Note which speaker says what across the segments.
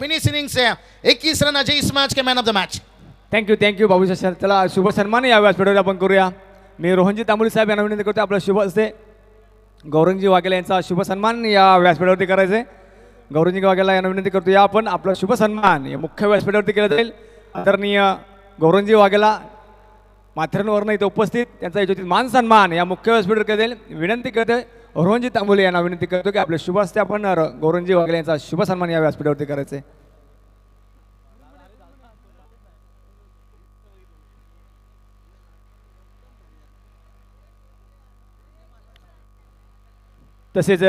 Speaker 1: finish inning से 21 run Ajay इस match के man of the match
Speaker 2: match thank you thank you Babusha sir त्याला शुभ सन्मान याव्या व्यासपीठावर आपण करूया मी रोहनजी तांबोळी साहेब यांना विनंती करतो आपलं शुभ असते गौरंगजी वाघेला यांचा शुभ सन्मान या व्यासपीठावरती करायचे गौरवजी वाघेला यांना विनंती करतो या आपण आपला शुभ सन्मान या मुख्य व्यासपीठावरती केला जाईल आदरणीय गौरवजी वाघेला वर्ण इथे उपस्थित त्यांचा मान सन्मान या मुख्य व्यासपीठावर केला विनंती करते रोहनजी तांबोले यांना विनंती करतो की आपले असते आपण गोरंजी वाघले यांचा शुभ सन्मान या व्यासपीठावरती करायचे तसेच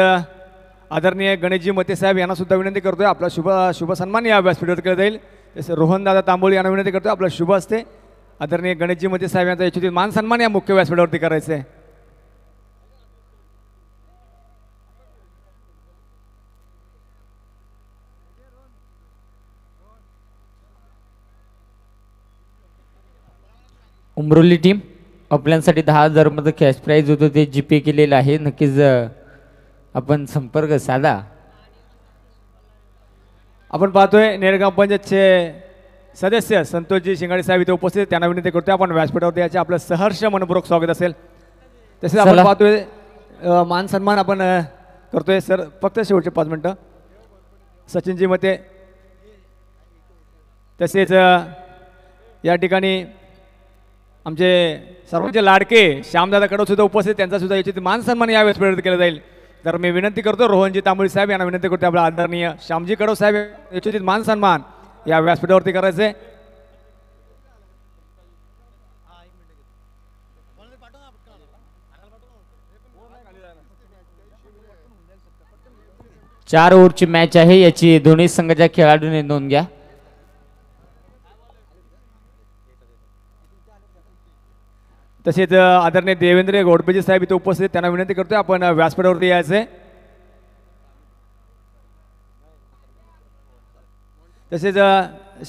Speaker 2: आदरणीय गणेशजी मते साहेब यांना सुद्धा विनंती करतोय आपला शुभ शुभ सन्मान या व्यासपीठावर केला जाईल तसेच रोहनदादा तांबोळी यांना विनंती करतोय आपला शुभ असते आदरणीय गणेशजी मते साहेब यांचा यशोदित मान सन्मान या मुख्य व्यासपीठावरती करायचं आहे
Speaker 3: उमरोली टीम आपल्यांसाठी दहा हजार रुपयाचं कॅश प्राईज होतो ते जीपे केलेलं आहे नक्कीच आपण संपर्क साधा आपण
Speaker 2: पाहतोय नेरगाव पंचायतचे सदस्य संतोषजी शिंगाडे साहेब इथे उपस्थित त्यांना विनंती करतोय आपण व्यासपीठावरती याचे आपलं सहर्ष मनपूर्वक स्वागत असेल तसेच आपण पाहतोय मान सन्मान आपण करतोय सर फक्त शेवटचे पाच मिनटं सचिनजी मते तसेच या ठिकाणी आमचे सर्वांचे लाडके श्यामदादा कडव सुद्धा उपस्थित त्यांचा सुद्धा याची मान सन्मान यावेळेस प्रेरित केला जाईल तर मी विनंती करतो रोहनजी तांबळी साहेब यांना विनंती करतो आपला आदरणीय श्यामजी कडव साहेब याची मान सन्मान या व्यासपीठावरती करायचे
Speaker 3: चार ओवरची मॅच आहे याची दोन्ही संघाच्या खेळाडूंनी नोंद घ्या
Speaker 2: तसेच आदरणीय देवेंद्र गोडबेजी साहेब इथे उपस्थित त्यांना विनंती करतोय आपण व्यासपीठावरती यायचंय तसेच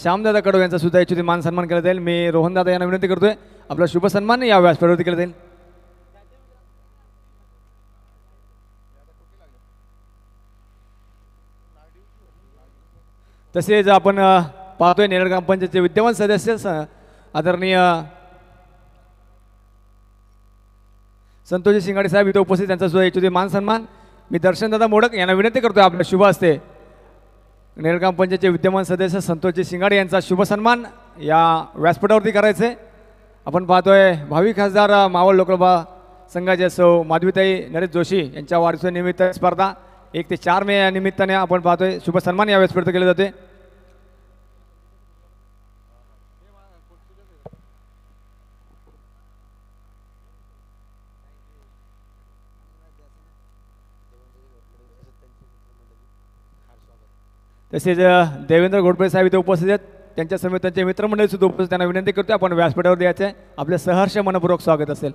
Speaker 2: श्यामदादा कडव यांचा सुद्धा इच्छुती मान सन्मान केला जाईल मी रोहनदादा यांना विनंती करतोय आपला शुभ सन्मान या व्यासपीठावरती केला जाईल तसेच आपण पाहतोय नेरळ ग्रामपंचायतचे विद्यमान सदस्य आदरणीय संतोषी सिंगाडे साहेब इथं उपस्थित त्यांचा सुद्धा याचे मान सन्मान मी दर्शनदादा मोडक यांना विनंती करतो आपल्या शुभ असते नेरगाम पंचायतचे विद्यमान सदस्य संतोषजी सिंगाडे यांचा शुभ सन्मान या व्यासपीठावरती करायचे आपण पाहतोय भावी खासदार मावळ लोकसभा संघाचे सौ माधवीताई नरेश जोशी यांच्या वाढदिवसानिमित्त स्पर्धा एक ते चार मे या निमित्ताने आपण पाहतोय शुभ सन्मान या व्यासपीठात केले जाते तसेच देवेंद्र घोडपे साहेब इथे उपस्थित आहेत समेत त्यांचे मित्रमंडळी सुद्धा उपस्थित त्यांना विनंती करतो आपण व्यासपीठावर द्यायचं आहे आपले सहर्ष मनपूर्वक स्वागत असेल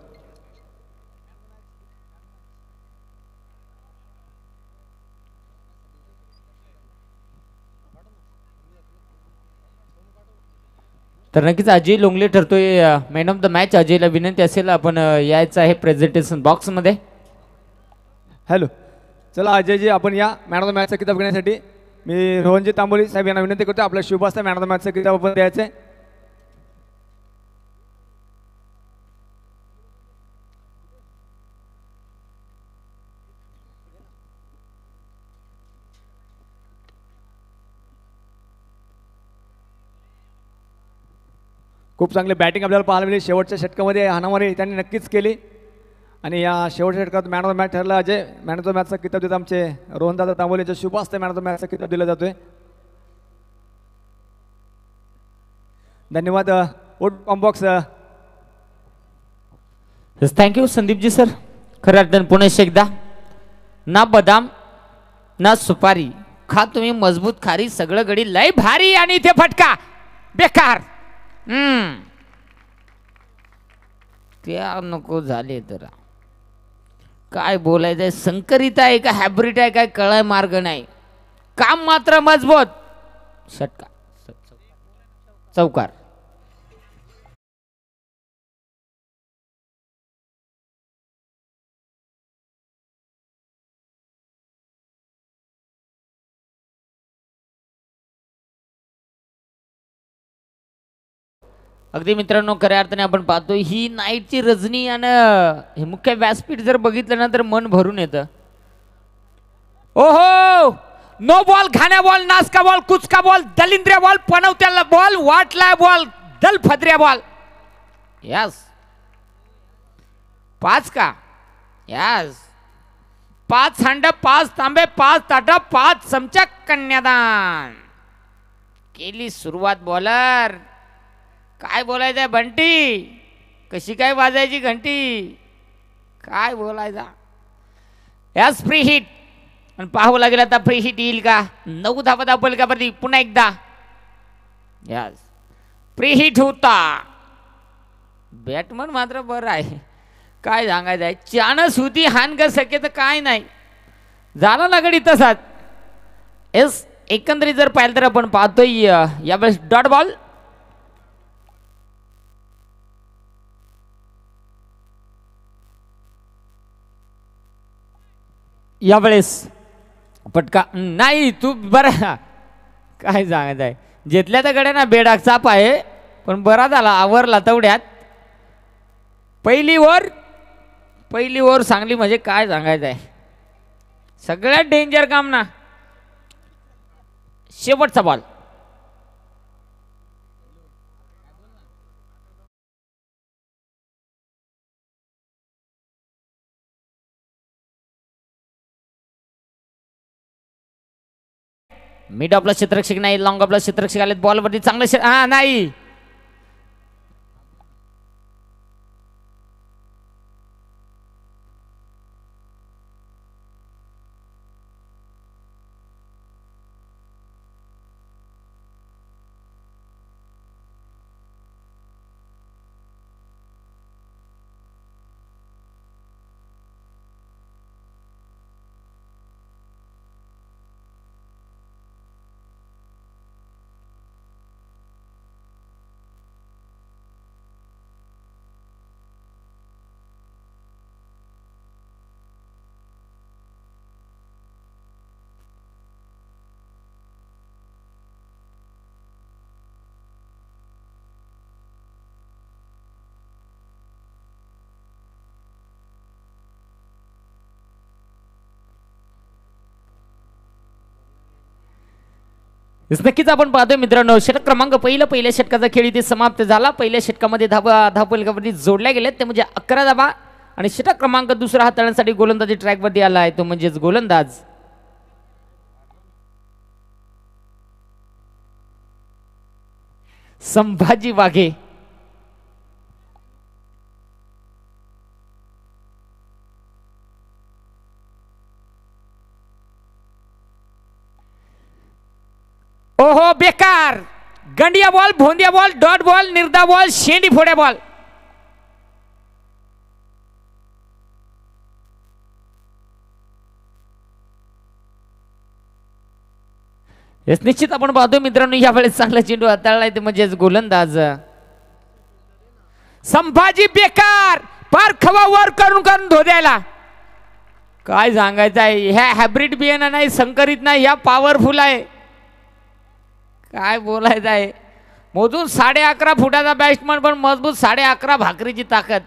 Speaker 3: तर नक्कीच अजय लोंगले ठरतोय मॅन ऑफ द मॅच अजयला विनंती असेल आपण यायचं आहे प्रेझेंटेशन बॉक्समध्ये हॅलो
Speaker 2: चला अजय जी आपण या मॅन ऑफ द मॅचचा किताब घेण्यासाठी मी रोहनजी तांबोली साहेब यांना विनंती करतो आपल्या शुभास्ता मॅन ऑफ द खूप चांगली बॅटिंग आपल्याला पाहायला मिळेल शेवटच्या षटकामध्ये हानामारी त्यांनी नक्कीच केली आणि या शेवटच्या षटकात मॅन ऑफ द मॅच ठरला अजय मॅन ऑफ द मॅचचा किताब देत आमचे रोहनदादा दादा यांच्या शुभ असते मॅन ऑफ द मॅचचा किताब दिला जातोय धन्यवाद वोट कॉम्बॉक्स
Speaker 3: थँक्यू संदीपजी सर खरं अर्थ पुणे शेकदा ना बदाम ना सुपारी खा तुम्ही मजबूत खारी सगळं गडी लय भारी आणि इथे फटका बेकार त्या नको झाले तर काय बोलायचं आहे संकरित आहे का हॅब्रिट आहे काय कळाय मार्ग नाही काम मात्र मजबूत षटकार चौकार अगदी मित्रांनो खऱ्या अर्थाने आपण पाहतो ही नाईटची रजनी आणि हे मुख्य व्यासपीठ जर बघितलं ना तर मन भरून येतं ओहो नो बॉल घाण्या बॉल नासका बॉल कुचका बॉल दलिंद्र्या बॉल पनवत्याला बॉल वाटला बॉल दल फद्र्या बॉल यस पाच का यास पाच हांड पाच तांबे पाच ताटा पाच चमचा कन्यादान केली सुरुवात बॉलर काय बोलायचं आहे बंटी कशी काय वाजायची घंटी काय बोलायचा याच फ्री हिट आणि पाहू लागेल आता फ्री हिट येईल का नऊ धावा दाबल का पुन्हा एकदा यास फ्री हिट होता बॅटमन मात्र बरं आहे काय सांगायचं आहे चानस होती हान कर तर काय नाही झाला ना गडी तसाच एस एकंदरीत जर पाहिलं तर आपण पाहतोय यावेळेस डॉट बॉल यावेळेस पटका नाही तू बरं काय सांगत आहे जिथल्या त्याकडे ना बेडाक चाप आहे पण बरा झाला आवरला तेवढ्यात पहिली ओर पहिली ओर सांगली म्हणजे काय सांगायचं आहे सगळ्यात डेंजर काम ना शेवटचा बॉल मिड ऑफला क्षेत्रक्षक नाही लॉंग ऑफला क्षेत्रक्षक बॉल बॉलवरती चांगले हा नाही नक्कीच आपण पाहतोय मित्रांनो षटक क्रमांक पहिलं पहिल्या षटकाचा खेळ इथे समाप्त झाला पहिल्या षटकामध्ये धाबा धापलकावरती जोडल्या गेल्या ते म्हणजे अकरा धाबा आणि षटक क्रमांक दुसरा हाताळण्यासाठी गोलंदाजी ट्रॅकवरती आला आहे तो म्हणजेच गोलंदाज संभाजी वाघे ओहो बेकार गंडिया बॉल भोंदिया बॉल डॉट बॉल निर्दा बॉल शेंडी फोड्या बॉल येस निश्चित आपण पाहतो मित्रांनो यावेळेस चांगला चेंडू हाताळला ते म्हणजेच गोलंदाज संभाजी बेकार फार खवा वर करून करून धोद्याला काय सांगायचं आहे ह्या हॅब्रिड बियाणं नाही संकरित नाही ह्या पॉवरफुल आहे काय बोलायचं आहे मोजून साडे अकरा फुटाचा बॅट्समन पण मजबूत साडे अकरा भाकरीची ताकद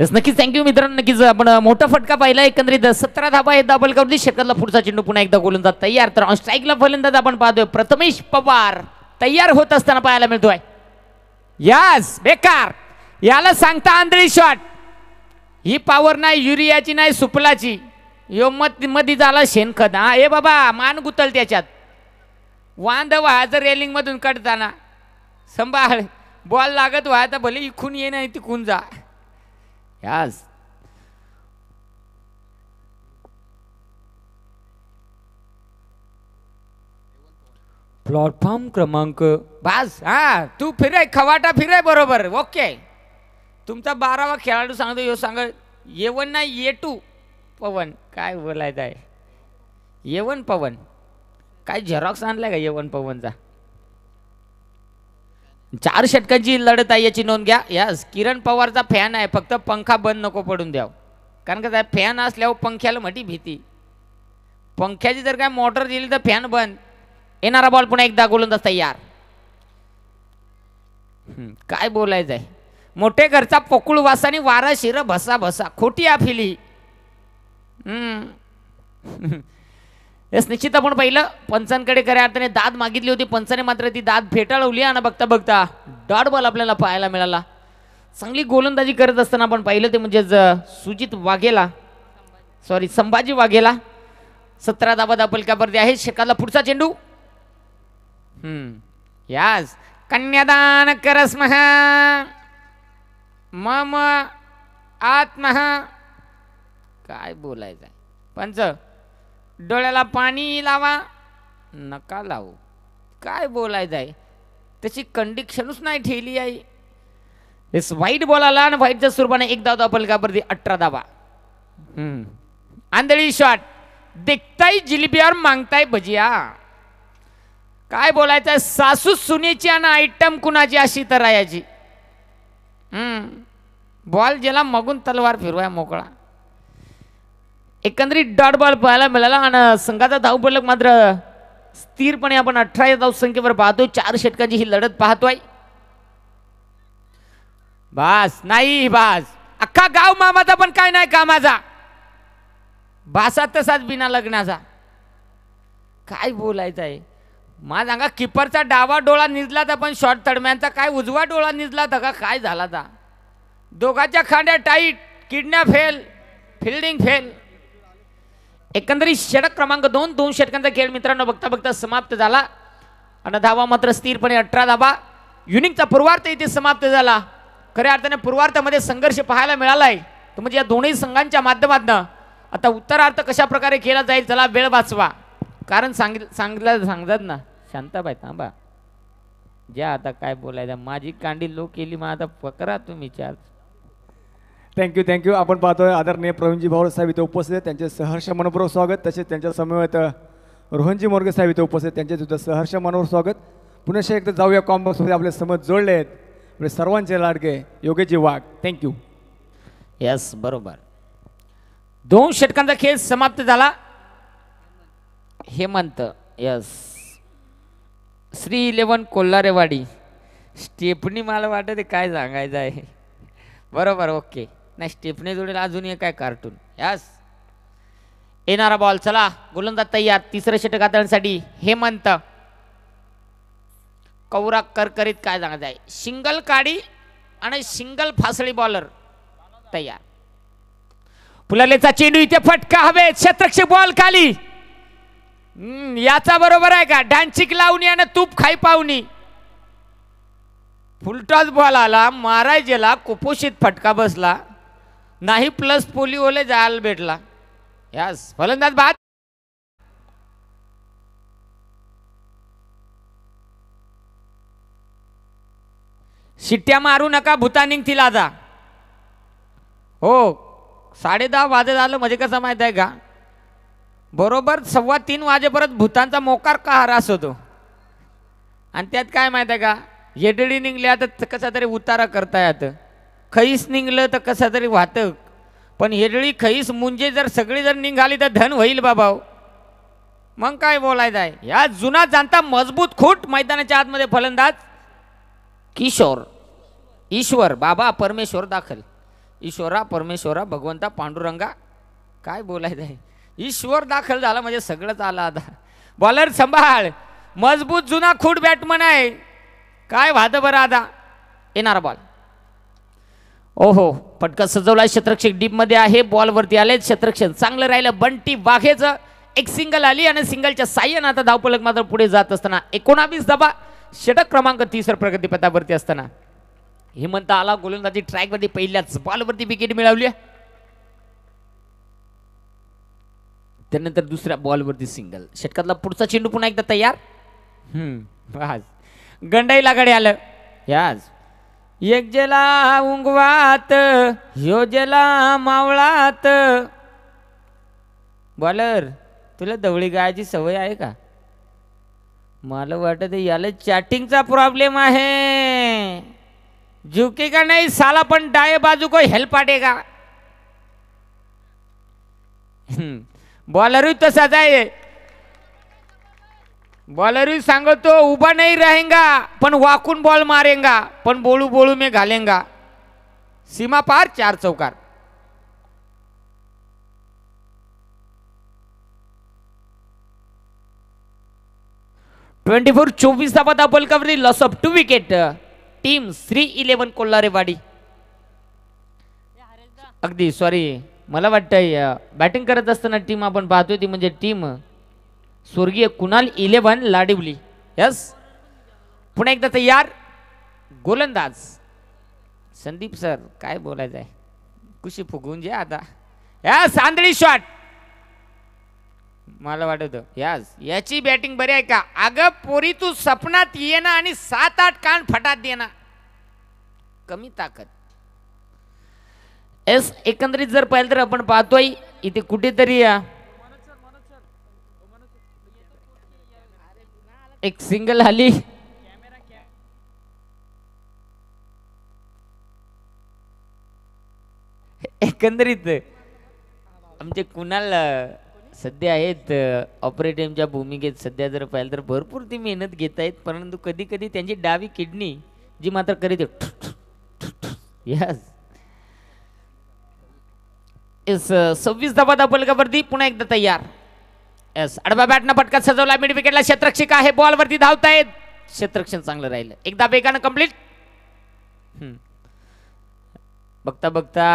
Speaker 3: यस नक्कीच थँक्यू मित्रांनो नक्कीच आपण मोठा फटका पाहिला एकंदरीत सतरा धाबा हे दाबल करून शकतला पुढचा चेंडू पुन्हा एकदा जात तयार तर स्ट्राईकला फलंदाज आपण पाहतोय प्रथमेश पवार तयार होत असताना पाहायला मिळतोय यस बेकार याला सांगता आंधळी शॉट ही पावर नाही युरियाची नाही सुपलाची यो मध्ये मधी झाला शेणखत हा ए बाबा मान गुतल त्याच्यात जर रेलिंग मधून कटताना संभाळ बॉल लागत व्हायचा भले इखून ये नाही तिकून जा Ja, प्लॅटफॉर्म क्रमांक बास हां तू फिरे खवाटा फिरे बरोबर ओके तुमचा बारावा खेळाडू सांगतो यो सांग येवन नाही टू पवन काय बोलायचं आहे येवन पवन काय झेरॉक्स आणलाय का येवन पवनचा चार षटकांची लढत आहे याची नोंद घ्या यास किरण पवारचा फॅन आहे फक्त पंखा बंद नको पडून द्याव कारण का फॅन असल्यावर पंख्याला म्हटी भीती पंख्याची जर काय मोटर दिली तर फॅन बंद येणारा बॉल पुन्हा एकदा दा तयार काय बोलायचं आहे मोठे घरचा पोकळ वासानी वारा शिर भसा भसा खोटी आफिली येस निश्चित आपण पाहिलं पंचांकडे खऱ्या अर्थाने दाद मागितली होती पंचाने मात्र ती दाद फेटाळवली आणि बघता बघता डॉट बॉल आपल्याला पाहायला मिळाला चांगली गोलंदाजी करत असताना आपण पाहिलं ते म्हणजे सुजित वाघेला सॉरी संभाजी वाघेला सतरा धाबा दापलक्यावरती आहे शेकाला पुढचा चेंडू यास कन्यादान करस्मह मम आत्महा काय बोलायचं पंच डोळ्याला पाणी लावा नका लावू काय बोलायचं आहे त्याची कंडिशनच नाही ठेवली आई तेच वाईट बोलायला आणि व्हाईटच्या स्वरूपाने एक धाव पलकावरती अठरा धावा आंधळी शॉट देखताय जिलेबीवर मागताय भजिया काय बोलायचं सासू सुनेची आणि आयटम कुणाची अशी तर याची बॉल ज्याला मगून तलवार फिरवाय मोकळा एकंदरीत डॉट बॉल पाहायला मिळाला आणि संघाचा पडलं मात्र स्थिरपणे आपण अठरा या संख्येवर पाहतो चार षटकांची ही लढत पाहतोय बास नाही बास अख्खा गाव मामाचा पण काय नाही कामाचा बासा तसाच बिना लग्नाचा काय बोलायचं आहे मा सांगा किपरचा डावा डोळा निजला तर पण शॉर्ट तडम्यांचा काय उजवा डोळा निजला तर काय झाला ता दोघांच्या खांड्या टाईट किडन्या फेल फिल्डिंग फेल एकंदरीत षटक क्रमांक दोन दोन षटकांचा खेळ मित्रांनो बघता बघता समाप्त झाला आणि धावा मात्र स्थिरपणे अठरा धावा युनिकचा पूर्वार्थ इथे समाप्त झाला खऱ्या अर्थाने पूर्वार्थामध्ये संघर्ष पाहायला मिळाला आहे म्हणजे या दोन्ही संघांच्या माध्यमातनं आता उत्तरार्थ कशा प्रकारे केला जाईल चला वेळ वाचवा कारण सांगित सांगितलं सांगतात ना शांताबाई थांबा ज्या आता काय बोलायचं माझी कांडी लो केली मग आता पकरा तुम्ही चार्ज
Speaker 2: थँक्यू थँक्यू आपण पाहतोय आदरणीय प्रवीणजी भाऊ साहेब इथे उपस्थित आहेत त्यांचे सहर्ष मनपूर्वक स्वागत तसेच त्यांच्या समवेत रोहनजी मोर्गे साहेब इथे उपस्थित त्यांचे सुद्धा सहर्ष मनोर स्वागत पुन्हा एकदा जाऊया कॉम्बॉक्समध्ये आपल्या समज जोडले आहेत आपले सर्वांचे लाडके योगेजी वाघ
Speaker 3: थँक्यू यस बरोबर दोन षटकांचा खेळ समाप्त झाला Hemant yes Shri eleven Kolharewadi stepney मला वाटत काय सांगायचं आहे बरोबर ओके नाही स्टेफने जोडेल अजून एक काय कार्टून यास येणारा बॉल चला गोलंदाज तयार तिसरं षटक हे हेमंत कौरा करकरीत काय सांगायचं आहे सिंगल काडी आणि सिंगल फासळी बॉलर तयार फुलालेचा चेंडू इथे फटका हवे क्षेत्रक्षे बॉल खाली याचा बरोबर आहे का डान्सिक लावणी आणि तूप खाई पावणी फुलटॉस बॉल आला महाराजेला कुपोषित फटका बसला नाही प्लस पोलिओले जायला भेटला यास फलंदाज बाद शिट्ट्या मारू नका भूतानिंग निघतील आता हो साडे दहा वाजे झालं म्हणजे कसं माहीत आहे का बरोबर सव्वा तीन वाजेपर्यंत भूतांचा मोकार का हरास होतो आणि त्यात काय माहित आहे का येडडी निघल्या तर कसा तरी उतारा करता येतं खैस निघलं तर कसं तरी वाहतं पण हेरळी खैस मुंजे जर सगळी जर निघाली तर धन होईल बाबा मग काय बोलायचं आहे या जुना जाणता मजबूत खूट मैदानाच्या आतमध्ये फलंदाज किशोर ईश्वर बाबा परमेश्वर दाखल ईश्वरा परमेश्वरा भगवंता पांडुरंगा काय बोलायचं आहे ईश्वर दाखल झाला म्हणजे सगळंच आलं आता बॉलर संभाळ मजबूत जुना खूट बॅटमन आहे काय वाद बरं आता येणार बॉल ओहो फटका सजवला डीप डीपमध्ये आहे बॉलवरती आले क्षेत्रक्षक चांगलं राहिलं बंटी वाघेचं एक सिंगल आली आणि सिंगलच्या साह्यानं आता धावपलक मात्र पुढे जात असताना एकोणावीस दबा षटक क्रमांक तिसऱ्या प्रगतीपथावरती असताना हेमंत आला गोलंदाजी ट्रॅकवरती पहिल्याच बॉलवरती विकेट मिळवली त्यानंतर दुसऱ्या बॉलवरती सिंगल षटकातला पुढचा चेंडू पुन्हा एकदा तयार हम्म गंडाईला गडे आलं याज एक जेला उंगवात ह्यो जेला मावळात बॉलर तुला दवळी गायची सवय आहे का मला वाटत याला चॅटिंगचा प्रॉब्लेम आहे झुके का नाही साला पण डाये बाजू को हेल्प का बॉलरही तसाच आहे बॉलर सांगतो उभा नाही राहेंगा पण वाकून बॉल मारेंगा पण बोळू बोळू मी घालेंगा सीमा पार चार चौकार ट्वेंटी फोर चोवीस धाबा दाबल कवरी loss of two wicket team Shri Kolharewadi अगदी सॉरी मला वाटतंय बॅटिंग करत असताना टीम आपण पाहतोय ती म्हणजे टीम स्वर्गीय कुणाल इलेव्हन लाडिवली यस पुन्हा एकदा तयार गोलंदाज संदीप सर काय बोलायचं आहे खुशी फुगवून जे आता या सांदळी शॉट मला वाटत यास याची बॅटिंग बरी आहे का अगं पोरी तू सपनात ये ना आणि सात आठ कान फटात दे ना कमी ताकद एस एकंदरीत जर पाहिलं तर आपण पाहतोय इथे कुठेतरी एक सिंगल आली एकंदरीत आमचे कुणाल सध्या आहेत ऑपरेटिव्हच्या भूमिकेत सध्या जर पाहिलं तर भरपूर ती मेहनत घेत आहेत परंतु कधी कधी त्यांची डावी किडनी जी मात्र करीत यस सव्वीस धाबा दाबल का पुन्हा एकदा तयार एस अडबा बॅटनं पटकन सजवला मिड विकेटला क्षेत्रक्षिक आहे बॉलवरती धावतायत क्षेत्रक्षण चांगलं राहिलं एकदा बेगानं कम्प्लीट बघता बघता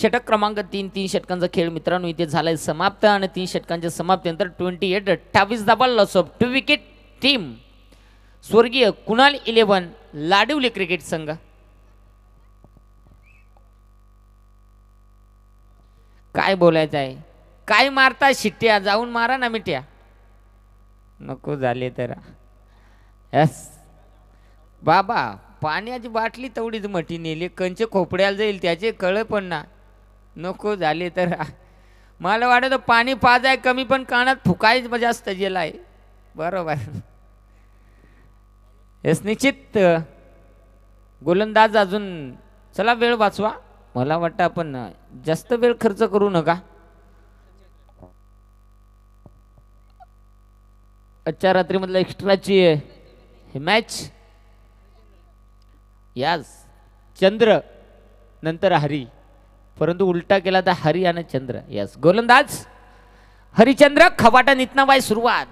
Speaker 3: षटक क्रमांक तीन तीन षटकांचा खेळ मित्रांनो इथे झालाय समाप्त आणि तीन षटकांच्या समाप्तीनंतर ट्वेंटी एट अठ्ठावीस धाबा loss of two wicket team स्वर्गीय कुणाल इलेव्हन लाडिवली क्रिकेट संघ काय बोलायचं आहे काय मारता शिट्ट्या जाऊन मारा ना मिट्या नको झाले तर यस बाबा पाण्याची बाटली तेवढीच मटी नेली कंचे खोपड्याला जाईल त्याचे कळ पण ना नको झाले तर मला वाटतं पाणी पाज आहे कमी पण कानात फुकायच जास्त गेला आहे बरोबर यस निश्चित गोलंदाज अजून चला वेळ वाचवा मला वाटतं आपण जास्त वेळ खर्च करू नका रात्री रात्रीमधलं एक्स्ट्राची आहे हे मॅच यास चंद्र नंतर हरी परंतु उलटा केला तर हरी आणि चंद्र यास गोलंदाज हरिचंद्र खबाटा नितनाबाई सुरुवात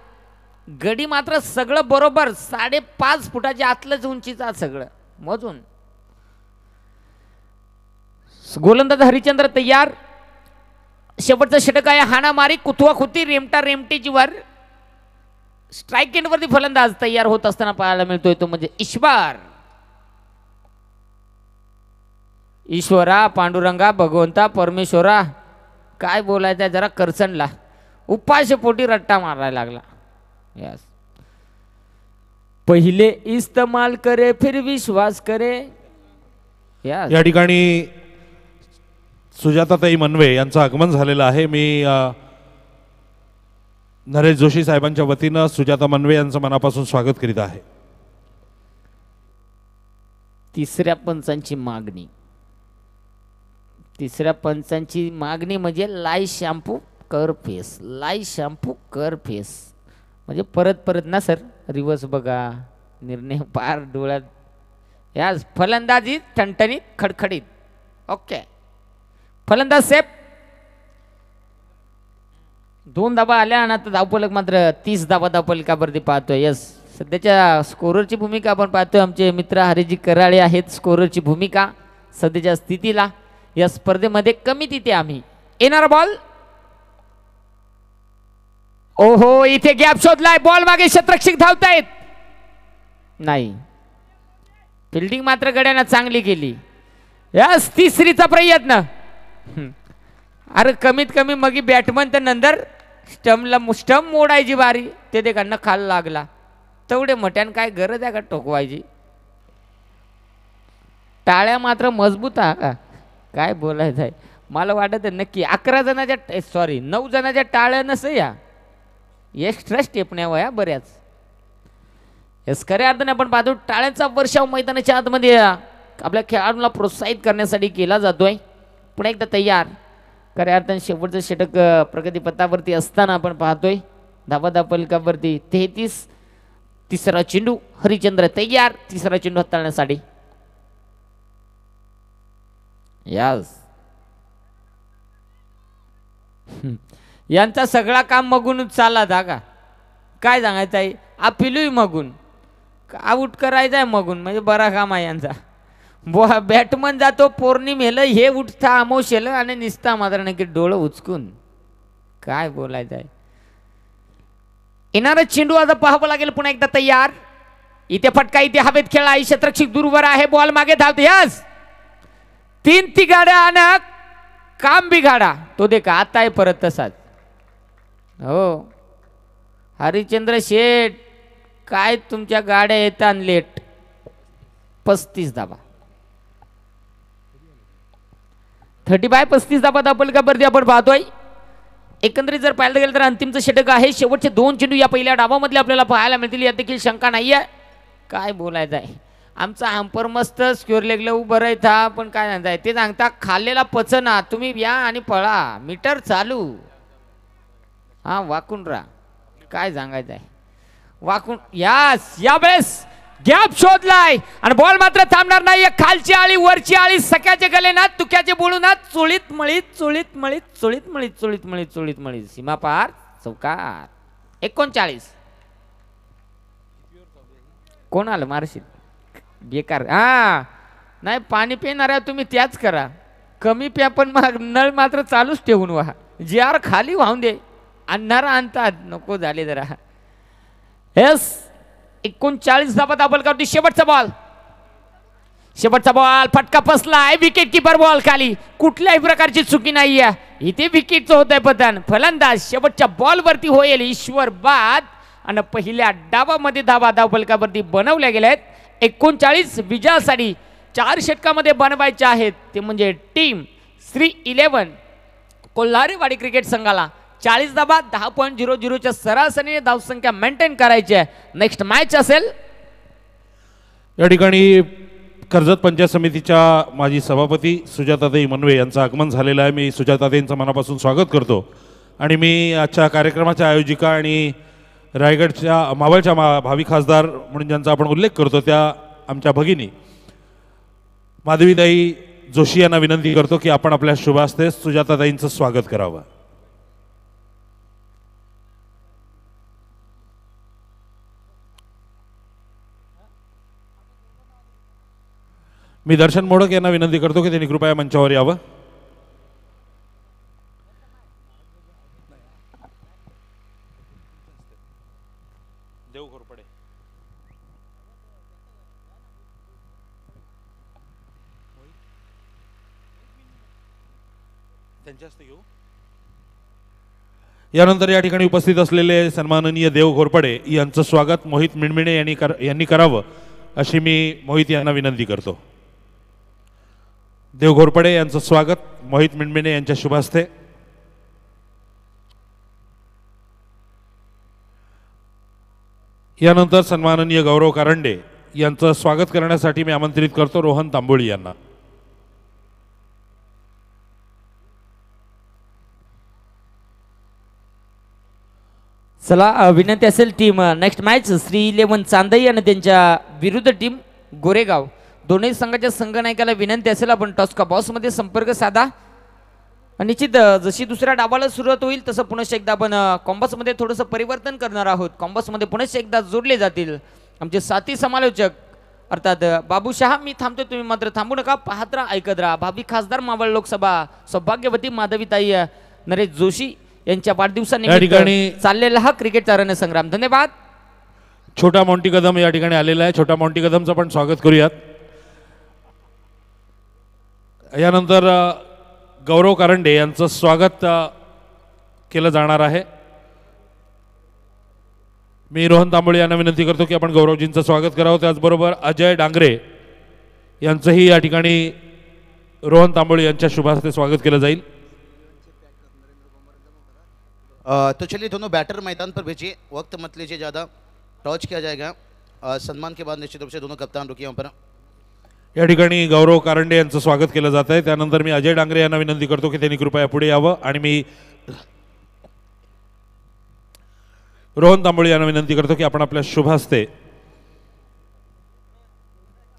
Speaker 3: गडी मात्र सगळं बरोबर साडेपाच फुटाच्या आतलंच उंचीचा सगळं मजून गोलंदाज हरिचंद्र तयार शेवटचा षटक आहे हाणामारी कुथवा खुती रेमटा रेमटीची वर स्ट्राईक एंडवरती फलंदाज तयार होत असताना पाहायला मिळतोय तो म्हणजे ईश्वर ईश्वरा पांडुरंगा भगवंता परमेश्वरा काय बोलायचं जरा करसणला उपाशपोटी रट्टा मारायला लागला यस पहिले इस्तमाल करे फिर विश्वास करे या
Speaker 4: ठिकाणी सुजाताताई मनवे यांचं आगमन झालेलं आहे मी नरेश जोशी साहेबांच्या वतीनं सुजाता मनवे यांचं मनापासून स्वागत करीत आहे
Speaker 3: तिसऱ्या पंचांची मागणी तिसऱ्या पंचांची मागणी म्हणजे लाई शॅम्पू कर फेस लाई शॅम्पू कर फेस म्हणजे परत परत ना सर रिवर्स बघा निर्णय पार डोळ्यात या फलंदाजी ठणठणीत खडखडीत ओके फलंदाज सेफ दोन धाबा आल्या ना तर धावपलक मात्र तीस धाबा धावपलकावरती पाहतोय यस सध्याच्या स्कोररची भूमिका आपण पाहतोय आमचे मित्र हरिजी कराळे आहेत स्कोररची भूमिका सध्याच्या स्थितीला या स्पर्धेमध्ये कमी तिथे आम्ही येणार बॉल ओहो इथे गॅप शोधलाय बॉल मागे शत्रक्षिक धावतायत नाही फिल्डिंग मात्र गड्यानं चांगली केली यस तिसरीचा प्रयत्न अरे कमीत कमी मगी बॅटमन तर नंतर स्टमला स्टम मोडायची बारी ते ते न खाल लागला तेवढे मट्यान काय गरज आहे का टोकवायची टाळ्या मात्र मजबूत आहा का काय बोलायचं आहे मला वाटत नक्की अकरा जणाच्या सॉरी नऊ जणाच्या टाळ्या नस या एक्स्ट्रा स्टेपण्या वया बऱ्याच यस खऱ्या अर्थाने आपण पाहतो टाळ्यांचा वर्षाव मैदानाच्या आतमध्ये आपल्या खेळाडूला प्रोत्साहित करण्यासाठी केला जातोय पुन्हा एकदा तयार खऱ्या अर्थाने शेवटचं षटक प्रगतीपथावरती असताना आपण पाहतोय धाबाधा पलकावरती तेहतीस तिसरा चेंडू हरिचंद्र तयार तिसरा चेंडू हाताळण्यासाठी यास यांचा सगळा काम मगूनच चालला धागा काय सांगायचं आहे आपिलूय मगून आऊट करायचा आहे मगून म्हणजे बरा काम आहे यांचा बॅटमन जातो पौर्णिमेल हे उठता अमोशेल आणि निसता मात्र नक्की डोळं उचकून काय बोलायचं आहे चेंडू आता पाहावं लागेल पुन्हा एकदा तयार इथे फटका इथे हवेत खेळा आई शत्रक्षिक दूरवर आहे बॉल मागे धावते यस तीन ती गाड्या आणा काम बिघाडा तो दे का आता आहे परत तसाच हो हरिचंद्र शेठ काय तुमच्या गाड्या येतात लेट पस्तीस दाबा थर्टी बाय पस्तीस धाबा धापलकावरती आपण पाहतोय एकंदरीत जर पाहायला गेलं तर अंतिमचं षटक आहे शेवटचे दोन चेंडू या पहिल्या डावामध्ये आपल्याला पाहायला मिळतील यात देखील शंका नाही आहे काय बोलायचं आहे आमचा हंपर मस्त स्क्युअर लेगला उभं राहता पण काय सांगताय ते सांगता खाल्लेला पचना तुम्ही या आणि पळा मीटर चालू हां वाकून राहा काय सांगायचं आहे वाकून यास वेळेस गॅप शोधलाय आणि बॉल मात्र थांबणार नाही खालची आळी वरची आळी सक्याचे गले ना तुक्याचे बोलू ना चुळीत मळीत चुळीत मळीत चुळीत मळीत चुळीत मळीत चुळीत मळीत सीमापार चौकार एकोणचाळीस कोण आलं मारशील बेकार हा नाही पाणी पिणाऱ्या तुम्ही त्याच करा कमी प्या पण नळ मात्र चालूच ठेवून व्हा जी आर खाली वाहून दे आणणारा आणतात नको झाले जरा यस एकोणचाळीस धाबा दाबल करतो शेवटचा बॉल शेवटचा बॉल फटका फसला विकेट किपर बॉल खाली कुठल्याही प्रकारची चुकी नाही आहे इथे विकेटचं होत आहे पतन फलंदाज शेवटच्या बॉलवरती होईल ईश्वर बाद आणि पहिल्या डावामध्ये धावा धावफलकावरती बनवल्या गेल्या आहेत एकोणचाळीस विजयासाठी चार षटकामध्ये बनवायचे आहेत ते म्हणजे team Shri eleven Kolhariwadi cricket संघाला चाळीस दाबा दहा पॉईंट झिरो झिरोच्या सरासरीने धावसंख्या मेंटेन करायची आहे नेक्स्ट मॅच असेल
Speaker 4: या ठिकाणी कर्जत पंचायत समितीच्या माजी सभापती सुजाताताई मनवे यांचं आगमन झालेलं आहे मी सुजाताताईंचं मनापासून स्वागत करतो आणि मी आजच्या कार्यक्रमाच्या आयोजिका आणि रायगडच्या मावळच्या मा भावी खासदार म्हणून ज्यांचा आपण उल्लेख करतो त्या आमच्या भगिनी माधवीदाई जोशी यांना विनंती करतो की आपण आपल्या शुभास्ते सुजाताताईंचं स्वागत करावं मी दर्शन मोडक यांना विनंती करतो की त्यांनी कृपया मंचावर यावं यानंतर या ठिकाणी उपस्थित असलेले सन्माननीय देव घोरपडे यांचं स्वागत मोहित मिणमिणे यांनी कर यांनी करावं अशी मी मोहित यांना विनंती करतो देव घोरपडे यांचं स्वागत मोहित मिणमिणे यांच्या शुभ यानंतर सन्माननीय गौरव कारंडे यांचं स्वागत करण्यासाठी मी आमंत्रित करतो रोहन तांबोळी यांना
Speaker 3: चला विनंती असेल team next match Shri eleven Chandai आणि त्यांच्या विरुद्ध टीम गोरेगाव दोन्ही संघाच्या संघनायकाला विनंती असेल आपण बॉस बॉसमध्ये संपर्क साधा निश्चित जशी दुसऱ्या डाबाला सुरुवात होईल तसं पुनश्च एकदा आपण मध्ये थोडंसं परिवर्तन करणार आहोत कॉम्बसमध्ये पुनश्च एकदा जोडले जातील आमचे साथी समालोचक अर्थात बाबूशहा मी थांबतो तुम्ही मात्र थांबू नका पाहत राहा ऐकत राहा भाभी खासदार मावळ लोकसभा सौभाग्यवती माधवीताई नरेश जोशी यांच्या ठिकाणी चाललेला हा क्रिकेटचा संग्राम धन्यवाद
Speaker 4: छोटा मॉन्टी कदम या ठिकाणी आलेला आहे छोटा मॉन्टी कदमचं पण स्वागत करूयात यानंतर गौरव कारंडे यांचं स्वागत केलं जाणार आहे मी रोहन तांबळे यांना विनंती करतो की आपण गौरवजींचं स्वागत करावं त्याचबरोबर अजय डांगरे यांचंही या ठिकाणी रोहन तांबोळी यांच्या शुभासाठी स्वागत केलं जाईल तो
Speaker 1: चलिए दोनों बैटर मैदान पर भेजिए वक्त मत लीजिए ज़्यादा टॉच किया जाएगा सन्मान के बाद निश्चित रूप से दोनों कप्तान रुकिए वहाँ पर
Speaker 4: या ठिकाणी गौरव कारंडे यांचं स्वागत केलं जात आहे त्यानंतर मी अजय डांगरे यांना विनंती करतो की त्यांनी कृपया पुढे यावं आणि मी रोहन तांबोळी यांना विनंती करतो की आपण आपल्या शुभ हस्ते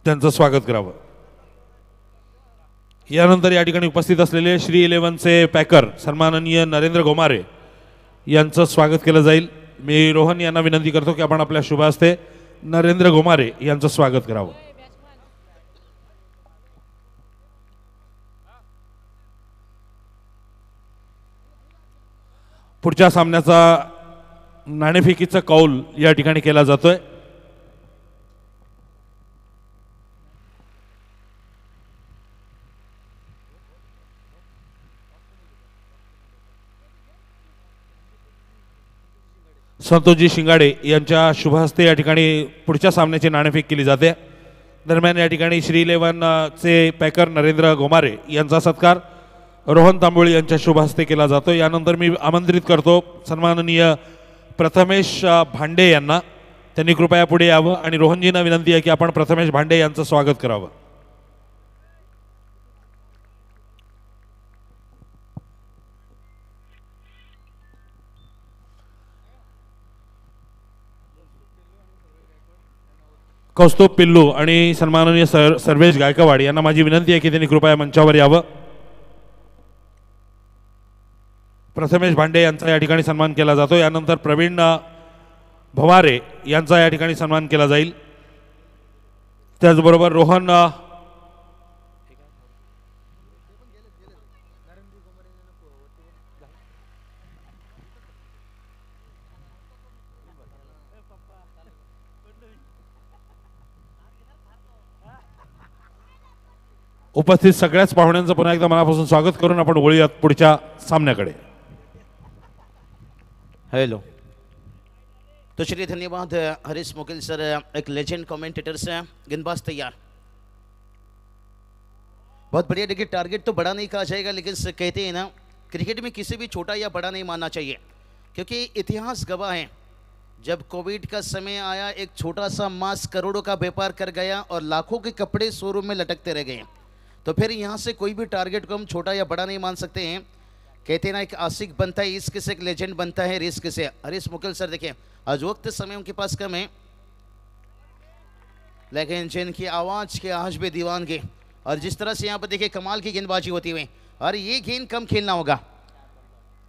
Speaker 4: त्यांचं स्वागत करावं यानंतर या ठिकाणी उपस्थित असलेले श्री इलेव्हनचे पॅकर सन्माननीय नरेंद्र गोमारे यांचं स्वागत केलं जाईल मी रोहन यांना विनंती करतो की आपण आपल्या शुभ हस्ते नरेंद्र गोमारे यांचं स्वागत करावं पुढच्या सामन्याचा नाणेफेकीचा कौल या ठिकाणी केला जातोय संतोषजी शिंगाडे यांच्या हस्ते या ठिकाणी पुढच्या सामन्याची नाणेफेक केली जाते दरम्यान या ठिकाणी श्री इलेव्हनचे पॅकर नरेंद्र गोमारे यांचा सत्कार रोहन तांबोळी यांच्या शुभ हस्ते केला जातो यानंतर मी आमंत्रित करतो सन्माननीय प्रथमेश भांडे यांना त्यांनी कृपया पुढे यावं आणि रोहनजींना विनंती आहे की आपण प्रथमेश भांडे यांचं स्वागत करावं कौस्तुभ पिल्लू आणि सन्माननीय सर सर्वेश गायकवाड यांना माझी विनंती आहे की त्यांनी कृपया मंचावर यावं प्रथमेश भांडे यांचा या ठिकाणी सन्मान केला जातो यानंतर प्रवीण भवारे यांचा या ठिकाणी सन्मान केला जाईल त्याचबरोबर रोहन उपस्थित सगळ्याच पाहुण्यांचं पुन्हा एकदा मनापासून स्वागत करून आपण वळूयात पुढच्या सामन्याकडे
Speaker 5: हेलो
Speaker 1: तो चलिए धन्यवाद हरीश मुकिल सर एक लेजेंड कमेंटेटर से गेंदबाज तैयार बहुत बढ़िया देखिए टारगेट तो बड़ा नहीं कहा जाएगा लेकिन कहते हैं ना क्रिकेट में किसी भी छोटा या बड़ा नहीं मानना चाहिए क्योंकि इतिहास गवाह है जब कोविड का समय आया एक छोटा सा मास्क करोड़ों का व्यापार कर गया और लाखों के कपड़े शोरूम में लटकते रह गए तो फिर यहाँ से कोई भी टारगेट को हम छोटा या बड़ा नहीं मान सकते हैं कहते ना एक आशिक बनता है इसके से एक लेजेंड बनता है रिस्क से हरीश मुकिल सर देखिए आज वक्त समय उनके पास कम है लेकिन जिनकी आवाज़ के आज भी दीवान के और जिस तरह से यहाँ पर देखिए कमाल की गेंदबाजी होती हुई और ये गेंद कम खेलना होगा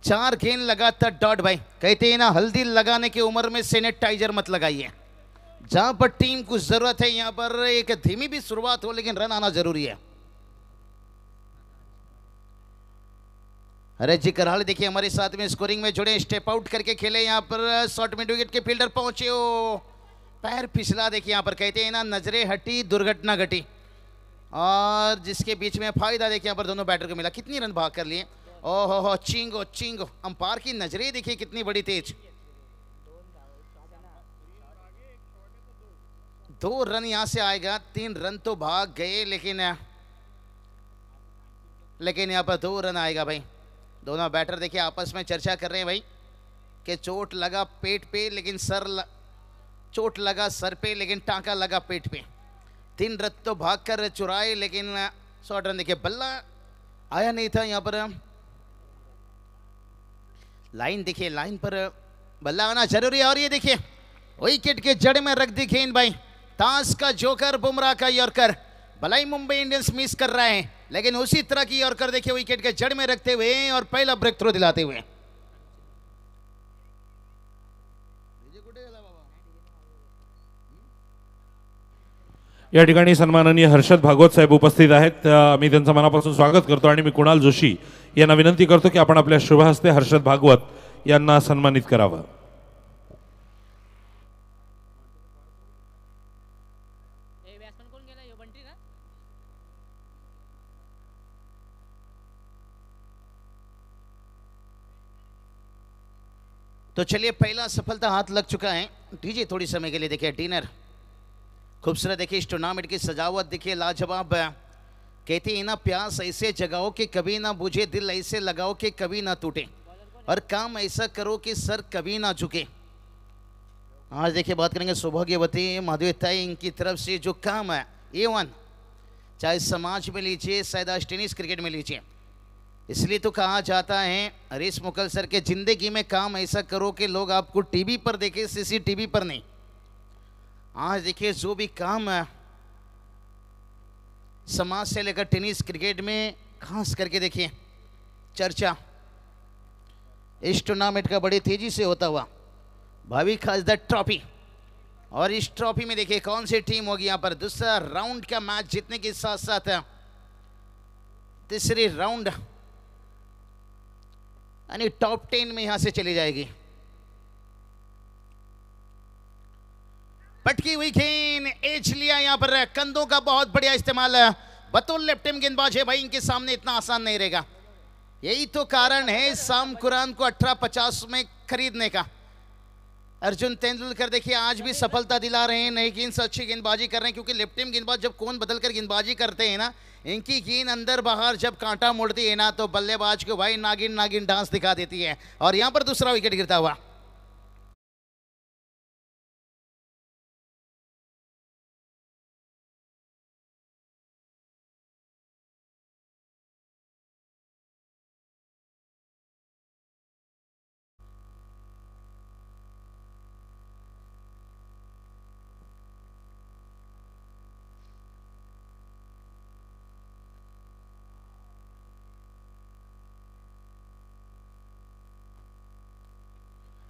Speaker 1: चार गेंद लगातार डॉट भाई कहते हैं ना हल्दी लगाने की उम्र में सेनेटाइजर मत लगाइए जहां पर टीम को ज़रूरत है यहाँ पर एक धीमी भी शुरुआत हो लेकिन रन आना ज़रूरी है रजी कराल देखिए हमारे साथ में स्कोरिंग में जुड़े स्टेप आउट करके खेले यहाँ पर शॉर्ट मिड विकेट के फील्डर पहुंचे हो पैर फिसला देखिए यहाँ पर कहते हैं ना नजरें हटी दुर्घटना घटी और जिसके बीच में फायदा देखिए यहाँ पर दोनों बैटर को मिला कितनी रन भाग कर लिए ओहो हो चिंगो चिंगो अंपायर की नजरें देखिए कितनी बड़ी तेज दो रन यहाँ से आएगा तीन रन तो भाग गए लेकिन लेकिन यहाँ पर दो रन आएगा भाई दोनों बैटर देखिए आपस में चर्चा कर रहे हैं भाई कि चोट लगा पेट पे लेकिन सर ल... चोट लगा सर पे लेकिन टांका लगा पेट पे तीन रथ तो भाग कर चुराए लेकिन शॉर्ट रन देखिए बल्ला आया नहीं था यहाँ पर लाइन देखिए लाइन पर बल्ला आना जरूरी है और ये देखिए विकेट के जड़ में रख दी गेंद भाई ताश का जोकर बुमराह का यॉर्कर भला ही मुंबई इंडियंस मिस कर रहे हैं लेकिन उसी तरह की और कर देखिए विकेट के जड़ में रखते हुए और पहला ब्रेक थ्रो दिलाते हुए
Speaker 4: या ठिकाणी हर्षद भागवत साहेब उपस्थित है मी त्यांचं स्वागत करते आणि कुणाल जोशी यांना विनंती करतो की आपण आपल्या शुभहस्ते हर्षद भागवत यांना सन्मानित करावं
Speaker 1: तो चलिए पहला सफलता हाथ लग चुका है डीजे थोड़ी समय के लिए देखिए डिनर खूबसूरत देखिए इस टूर्नामेंट की सजावट देखिए लाजवाब कहती है ना प्यास ऐसे जगाओ कि कभी ना बुझे दिल ऐसे लगाओ कि कभी ना टूटे और काम ऐसा करो कि सर कभी ना झुके आज देखिए बात करेंगे सौभाग्यवती माधुताई इनकी तरफ से जो काम है ए वन चाहे समाज में लीजिए शायद आज टेनिस क्रिकेट में लीजिए इसलिए तो कहा जाता है हरीश मुकल सर के ज़िंदगी में काम ऐसा करो कि लोग आपको टीवी पर देखें सीसीटीवी पर नहीं आज देखिए जो भी काम है समाज से लेकर टेनिस क्रिकेट में खास करके देखिए चर्चा इस टूर्नामेंट का बड़ी तेज़ी से होता हुआ भावी खास द ट्रॉफी और इस ट्रॉफी में देखिए कौन सी टीम होगी यहाँ पर दूसरा राउंड का मैच जीतने के साथ साथ तीसरी राउंड यानी टॉप टेन में यहां से चली जाएगी पटकी हुई खेन एच लिया यहां पर कंधों का बहुत बढ़िया इस्तेमाल है बतौल लेफ्टिम गेंदबाज है भाई इनके सामने इतना आसान नहीं रहेगा यही तो कारण है शाम कुरान को अठारह पचास में खरीदने का अर्जुन तेंदुलकर देखिए आज भी सफलता दिला रहे हैं नई गेंद से अच्छी गेंदबाजी कर रहे हैं क्योंकि लेफ्ट टीम गेंदबाज जब कौन बदल कर गेंदबाजी करते हैं ना इनकी गेंद अंदर बाहर जब कांटा मोड़ती है ना तो बल्लेबाज को भाई नागिन नागिन डांस दिखा देती है और यहाँ पर दूसरा विकेट गिरता हुआ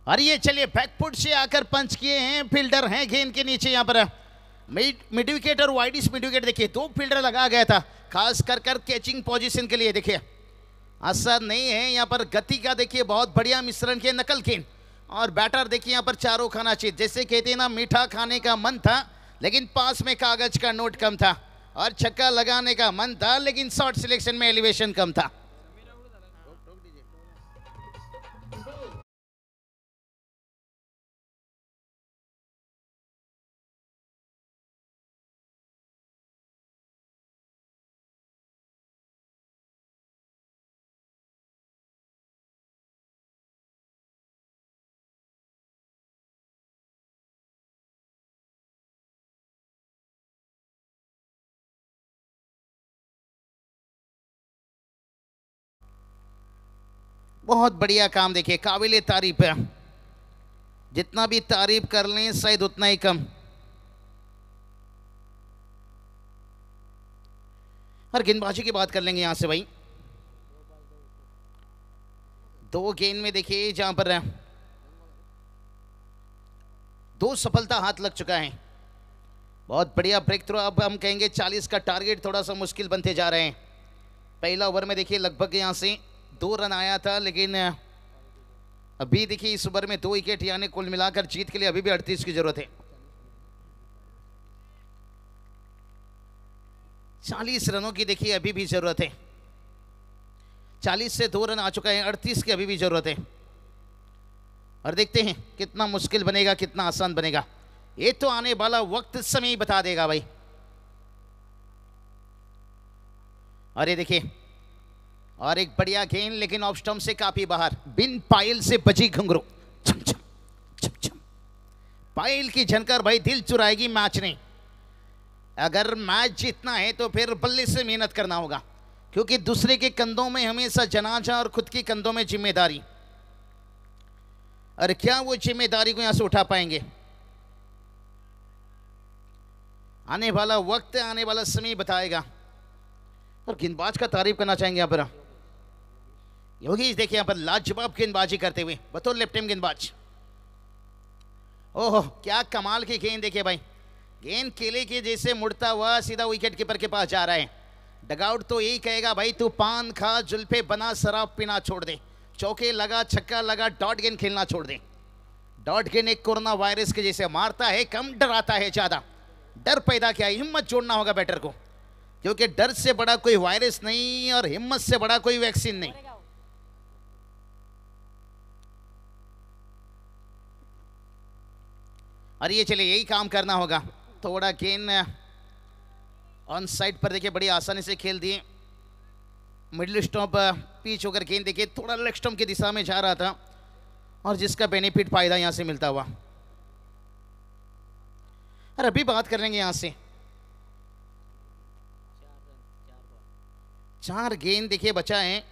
Speaker 1: और ये चलिए बैकफुट से आकर पंच किए हैं फील्डर हैं गेंद के नीचे यहाँ पर मिड विकेट और वाइड मिड विकेट देखिए दो फील्डर लगा गया था खास कर कर कैचिंग पोजिशन के लिए देखिए असर नहीं है यहाँ पर गति का देखिए बहुत बढ़िया मिश्रण के नकल गेंद और बैटर देखिए यहाँ पर चारों खाना चाहिए जैसे कहते हैं ना मीठा खाने का मन था लेकिन पास में कागज का नोट कम था और छक्का लगाने का मन था लेकिन शॉर्ट सिलेक्शन में एलिवेशन कम था बहुत बढ़िया काम देखिए काबिल तारीफ है जितना भी तारीफ कर लें शायद उतना ही कम और गेंदबाजी की बात कर लेंगे यहाँ से भाई दो गेंद में देखिए जहां पर दो सफलता हाथ लग चुका है बहुत बढ़िया ब्रेक थ्रो अब हम कहेंगे 40 का टारगेट थोड़ा सा मुश्किल बनते जा रहे हैं पहला ओवर में देखिए लगभग यहाँ से दो रन आया था लेकिन अभी देखिए इस ओवर में दो विकेट यानी कुल मिलाकर जीत के लिए अभी भी अड़तीस की जरूरत है चालीस रनों की देखिए अभी भी जरूरत है चालीस से दो रन आ चुका है अड़तीस की अभी भी जरूरत है और देखते हैं कितना मुश्किल बनेगा कितना आसान बनेगा ये तो आने वाला वक्त समय ही बता देगा भाई अरे देखिए और एक बढ़िया गेंद लेकिन ऑफ स्टम्प से काफी बाहर बिन पायल से बची घुंघरू छम छम पायल की झनकर भाई दिल चुराएगी मैच नहीं अगर मैच जीतना है तो फिर बल्ले से मेहनत करना होगा क्योंकि दूसरे के कंधों में हमेशा जनाजा और खुद के कंधों में जिम्मेदारी और क्या वो जिम्मेदारी को यहां से उठा पाएंगे आने वाला वक्त आने वाला समय बताएगा और गेंदबाज का तारीफ करना चाहेंगे आप योगेश देखिए यहां पर लाजवाब गेंदबाजी करते हुए बतौर लेफ्ट गेंदबाज ओहो क्या कमाल की गेंद देखिए भाई गेंद केले के जैसे मुड़ता हुआ सीधा विकेट कीपर के पास जा रहा है डगआउट तो यही कहेगा भाई तू पान खा जुल्फे बना शराब पीना छोड़ दे चौके लगा छक्का लगा डॉट गेंद खेलना छोड़ दे डॉट गेंद एक कोरोना वायरस के जैसे मारता है कम डराता है ज़्यादा डर पैदा किया हिम्मत जोड़ना होगा बैटर को क्योंकि डर से बड़ा कोई वायरस नहीं और हिम्मत से बड़ा कोई वैक्सीन नहीं और ये चलिए यही काम करना होगा थोड़ा गेंद ऑन साइड पर देखिए बड़ी आसानी से खेल दिए मिडिल स्टॉप पीच होकर गेंद देखिए थोड़ा लेग स्टॉप की दिशा में जा रहा था और जिसका बेनिफिट फायदा यहाँ से मिलता हुआ अरे अभी बात कर लेंगे यहाँ से चार गेंद देखिए बचा है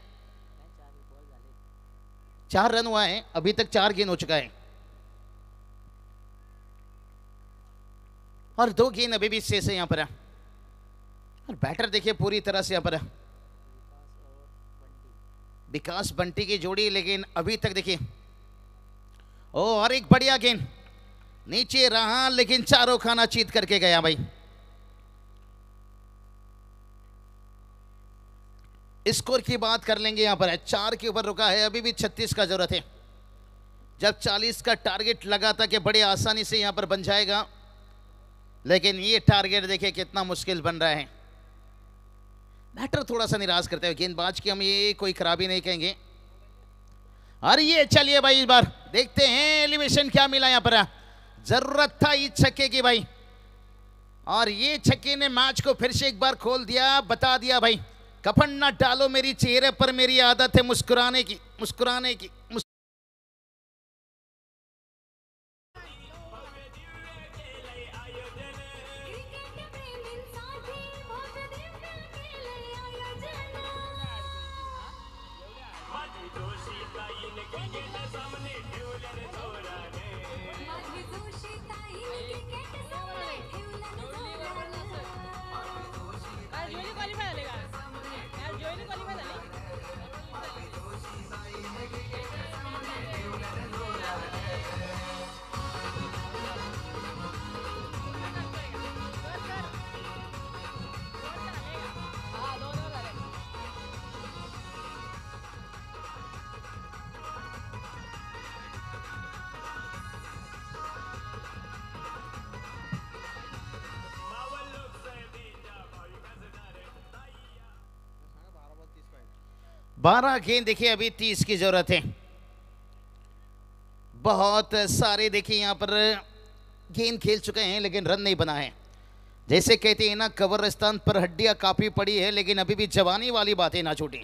Speaker 1: चार रन हुआ है अभी तक चार गेंद हो चुका है और दो गेंद अभी भी शेष है यहाँ पर और बैटर देखिए पूरी तरह से यहाँ पर विकास बंटी की जोड़ी लेकिन अभी तक देखिए ओ और एक बढ़िया गेंद नीचे रहा लेकिन चारों खाना चीत करके गया भाई स्कोर की बात कर लेंगे यहां पर चार के ऊपर रुका है अभी भी छत्तीस का जरूरत है जब चालीस का टारगेट लगा था कि बड़े आसानी से यहां पर बन जाएगा लेकिन ये टारगेट देखिए कितना मुश्किल बन रहा है बैटर थोड़ा सा निराश करते हैं गेंदबाज की हम ये कोई खराबी नहीं कहेंगे अरे ये चलिए भाई इस बार देखते हैं एलिवेशन क्या मिला यहाँ पर जरूरत था इस छक्के की भाई और ये छक्के ने मैच को फिर से एक बार खोल दिया बता दिया भाई कफन ना डालो मेरी चेहरे पर मेरी आदत है मुस्कुराने की मुस्कुराने की मुस्कुरा बारह गेंद देखिए अभी तीस की ज़रूरत है बहुत सारे देखिए यहाँ पर गेंद खेल चुके हैं लेकिन रन नहीं बना है जैसे कहते हैं ना स्थान पर हड्डियाँ काफ़ी पड़ी है लेकिन अभी भी जवानी वाली बातें ना छूटी